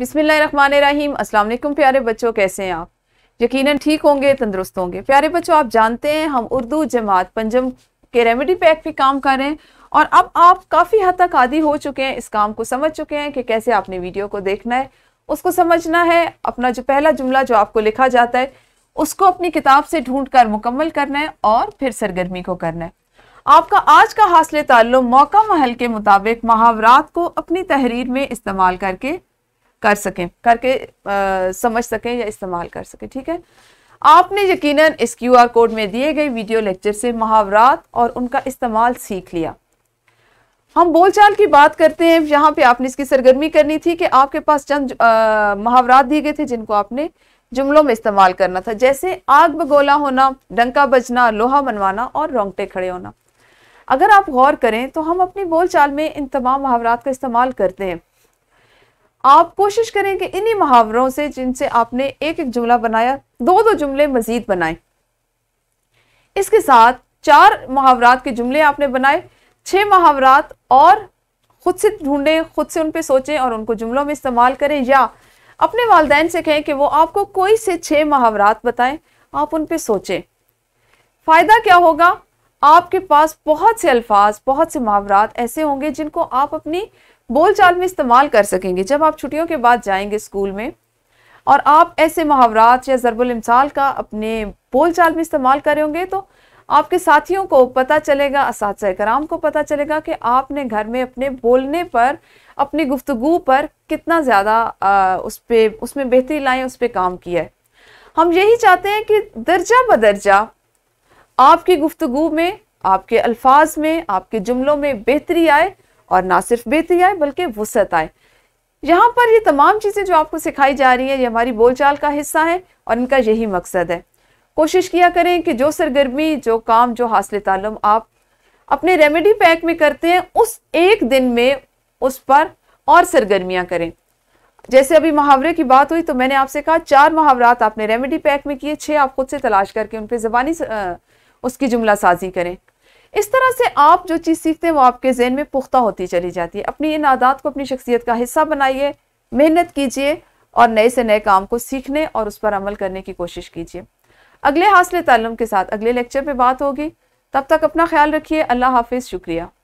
बिसमीम असलम प्यारे बच्चों कैसे हैं आप यकीनन ठीक होंगे तंदुरुस्त होंगे प्यारे बच्चों आप जानते हैं हम उर्दू जमात पंजम के रेमेडी पैक पे काम कर रहे हैं और अब आप काफ़ी हद तक आदि हो चुके हैं इस काम को समझ चुके हैं कि कैसे आपने वीडियो को देखना है उसको समझना है अपना जो पहला जुमला जो आपको लिखा जाता है उसको अपनी किताब से ढूंढ कर मुकम्मल करना है और फिर सरगर्मी को करना है आपका आज का हासिल ताल्लुम मौका महल के मुताबिक मुहावरात को अपनी तहरीर में इस्तेमाल करके कर सकें करके आ, समझ सकें या इस्तेमाल कर सकें ठीक है आपने यकीनन इस क्यू आर कोड में दिए गए वीडियो लेक्चर से मुहावरात और उनका इस्तेमाल सीख लिया हम बोलचाल की बात करते हैं यहाँ पे आपने इसकी सरगर्मी करनी थी कि आपके पास चंद मुहावरात दिए गए थे जिनको आपने जुमलों में इस्तेमाल करना था जैसे आग बगोला होना डंका बजना लोहा मनवाना और रोंगटे खड़े होना अगर आप गौर करें तो हम अपनी बोलचाल में इन तमाम मुहावरात का इस्तेमाल करते हैं आप कोशिश करें कि इन्हीं मुहावरों से जिनसे आपने एक एक जुमला बनाया दो दो जुमले मजीद बनाए इसके साथ चार मुहावरात के जुमले आपने बनाए छह मुहावरात और खुद से ढूंढें खुद से उन पर सोचें और उनको जुमलों में इस्तेमाल करें या अपने वालदेन से कहें कि वो आपको कोई से छः मुहावरात बताएं आप उन पर सोचें फ़ायदा क्या होगा आपके पास बहुत से अल्फाज बहुत से मुहावरात ऐसे होंगे जिनको आप अपनी बोलचाल में इस्तेमाल कर सकेंगे जब आप छुट्टियों के बाद जाएंगे स्कूल में और आप ऐसे मुहावरात या ज़रबुल इमसाल का अपने बोलचाल में इस्तेमाल करेंगे तो आपके साथियों को पता चलेगा इस कराम को पता चलेगा कि आपने घर में अपने बोलने पर अपनी गुफ्तु पर कितना ज़्यादा उस पर उसमें बेहतरी लाएँ उस पर काम किया है हम यही चाहते हैं कि दर्जा बदर्जा आपकी गुफ्तु में आपके अल्फाज में आपके जुमलों में बेहतरी आए और ना सिर्फ बेहतरी आए बल्कि वसत आए यहाँ पर ये तमाम चीज़ें जो आपको सिखाई जा रही हैं ये हमारी बोलचाल का हिस्सा है और इनका यही मकसद है कोशिश किया करें कि जो सरगर्मी जो काम जो हासिल तालम आप अपने रेमेडी पैक में करते हैं उस एक दिन में उस पर और सरगर्मियाँ करें जैसे अभी मुहावरे की बात हुई तो मैंने आपसे कहा चार मुहावरात आपने रेमेडी पैक में किए छः आप खुद से तलाश करके उन पर ज़बानी उसकी जुमला साजी करें इस तरह से आप जो चीज़ सीखते हैं वो आपके जहन में पुख्ता होती चली जाती है अपनी इन आदात को अपनी शख्सियत का हिस्सा बनाइए मेहनत कीजिए और नए से नए काम को सीखने और उस पर अमल करने की कोशिश कीजिए अगले हासिल तलम के साथ अगले लेक्चर में बात होगी तब तक अपना ख्याल रखिए अल्लाह हाफिज़ शुक्रिया